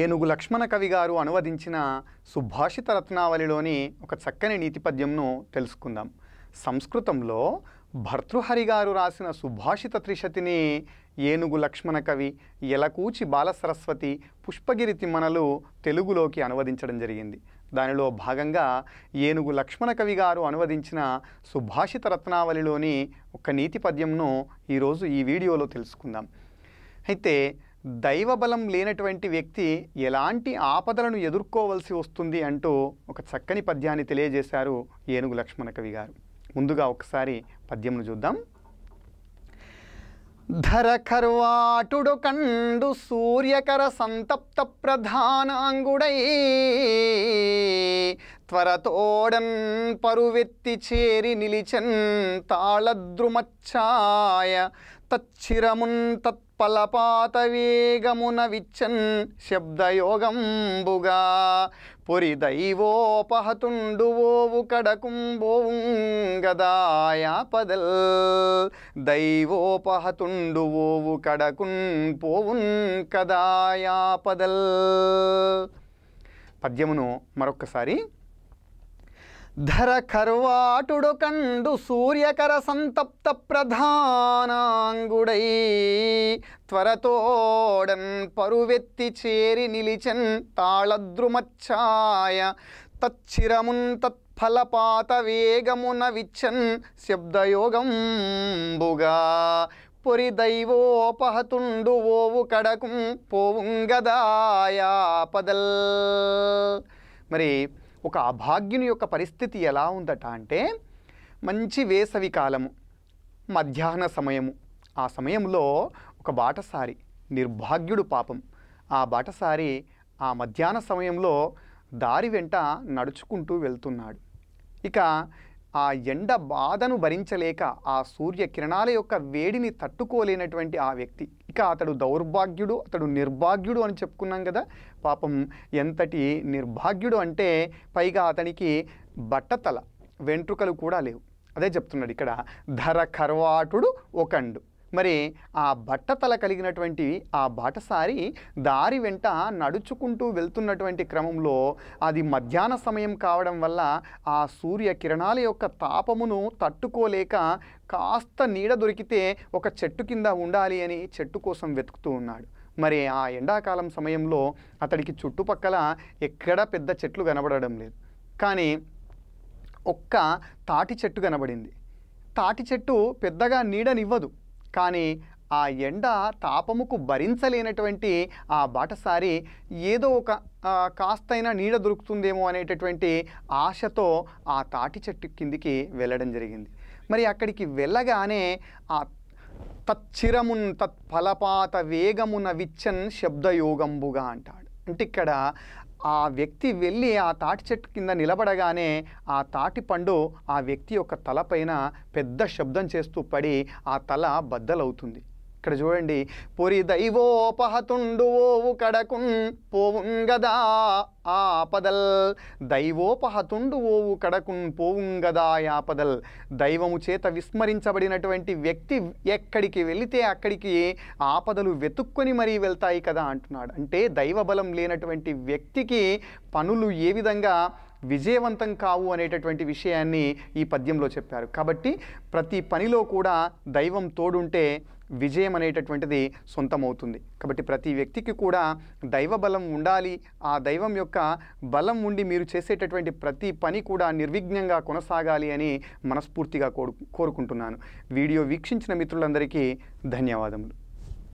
ఏనుగు లక్ష్మణ కవి గారు అనువదించిన సుభాషిత రత్నావళిలోని ఒక చక్కని నీతి పద్యంను తెలుసుకుందాం సంస్కృతంలో భర్తృహరి గారు రాసిన సుభాషిత త్రిశతిని ఏనుగు లక్ష్మణ కవి ఎలకూచి బాలసరస్వతి పుష్పగిరి తిమ్మనలు తెలుగులోకి అనువదించడం జరిగింది దానిలో భాగంగా ఏనుగు లక్ష్మణ కవి గారు అనువదించిన సుభాషిత రత్నావళిలోని ఒక నీతి పద్యంను ఈరోజు ఈ వీడియోలో తెలుసుకుందాం అయితే దైవబలం లేనటువంటి వ్యక్తి ఎలాంటి ఆపదలను ఎదుర్కోవలసి వస్తుంది అంటూ ఒక చక్కని పద్యాన్ని తెలియజేశారు ఏనుగు లక్ష్మణ కవి గారు ముందుగా ఒకసారి పద్యంను చూద్దాం ధర కర్వాటుడు కండు సూర్యకర సంతప్త ప్రధానాంగుడై త్వరతోడన్ పరువెత్తి చేరి నిలిచన్ తాళద్రుమచ్చాయ తచ్చిరమున్ తత్ వేగమున విచ్చన్ శబ్దయోగంబుగా పొరి దైవోపహతుండు ఓవు పదల్ దైవోపహతుండు ఓవు పోవుం కదాయా పదల్ పద్యమును మరొక్కసారి ధర కర్వాటుడు కండు సూర్యకర సంతప్త ప్రధానాంగుడై త్వరతోడన్ పరువెత్తి చేరి నిలిచన్ తాళద్రుమచ్చాయ తచ్చిరమున్ తత్ఫలపాత వేగమున విచ్చన్ శబ్దయోగంబుగా పొరి దైవోపహతుండు ఓవు కడకుం పదల్ మరి ఒక అభాగ్యుని యొక్క పరిస్థితి ఎలా ఉందట అంటే మంచి వేసవి కాలము మధ్యాహ్న సమయము ఆ సమయంలో ఒక బాటసారి నిర్భాగ్యుడు పాపం ఆ బాటసారి ఆ మధ్యాహ్న సమయంలో దారి వెంట నడుచుకుంటూ వెళ్తున్నాడు ఇక ఆ ఎండ బాధను భరించలేక ఆ సూర్యకిరణాల యొక్క వేడిని తట్టుకోలేనటువంటి ఆ వ్యక్తి ఇక అతడు దౌర్భాగ్యుడు అతడు నిర్భాగ్యుడు అని చెప్పుకున్నాం కదా పాపం ఎంతటి నిర్భాగ్యుడు అంటే పైగా అతనికి బట్టతల వెంట్రుకలు కూడా లేవు అదే చెప్తున్నాడు ఇక్కడ ధర కర్వాటుడు ఒకండు మరి ఆ బట్టతల కలిగినటువంటి ఆ బాటసారి దారి వెంట నడుచుకుంటూ వెళ్తున్నటువంటి క్రమంలో అది మధ్యాహ్న సమయం కావడం వల్ల ఆ సూర్య కిరణాల యొక్క తాపమును తట్టుకోలేక కాస్త నీడ దొరికితే ఒక చెట్టు కింద ఉండాలి అని చెట్టు కోసం వెతుకుతూ ఉన్నాడు మరి ఆ ఎండాకాలం సమయంలో అతడికి చుట్టుపక్కల ఎక్కడ పెద్ద చెట్లు కనబడడం లేదు కానీ ఒక్క తాటి చెట్టు కనబడింది తాటి చెట్టు పెద్దగా నీడనివ్వదు కానీ ఆ ఎండ తాపముకు భరించలేనటువంటి ఆ బాటసారి ఏదో ఒక కాస్తైనా నీడ దొరుకుతుందేమో అనేటటువంటి ఆశతో ఆ తాటి చెట్టు కిందికి వెళ్ళడం జరిగింది మరి అక్కడికి వెళ్ళగానే ఆ తచ్చిరమున్ తత్ఫలపాత వేగమున విచ్చన్ శబ్దయోగంబుగా అంటాడు అంటే ఇక్కడ ఆ వ్యక్తి వెళ్ళి ఆ తాటి చెట్టు కింద నిలబడగానే ఆ తాటి పండు ఆ వ్యక్తి యొక్క తలపైన పెద్ద శబ్దం చేస్తూ పడి ఆ తల బద్దలవుతుంది ఇక్కడ చూడండి పొరి దైవోపహతుండు ఓవు కడకున్ పోవుంగదా ఆపదల్ దైవోపహతుండు ఓవు కడకున్ పోవుంగదా ఆపదల్ దైవము చేత విస్మరించబడినటువంటి వ్యక్తి ఎక్కడికి వెళితే అక్కడికి ఆపదలు వెతుక్కొని మరీ వెళ్తాయి కదా అంటున్నాడు అంటే దైవబలం లేనటువంటి వ్యక్తికి పనులు ఏ విధంగా విజయవంతం కావు అనేటటువంటి విషయాన్ని ఈ పద్యంలో చెప్పారు కాబట్టి ప్రతి పనిలో కూడా దైవం తోడుంటే విజయం అనేటటువంటిది సొంతమవుతుంది కాబట్టి ప్రతి వ్యక్తికి కూడా దైవ బలం ఉండాలి ఆ దైవం యొక్క బలం ఉండి మీరు చేసేటటువంటి ప్రతి పని కూడా నిర్విఘ్నంగా కొనసాగాలి అని మనస్ఫూర్తిగా కోరుకుంటున్నాను వీడియో వీక్షించిన మిత్రులందరికీ ధన్యవాదములు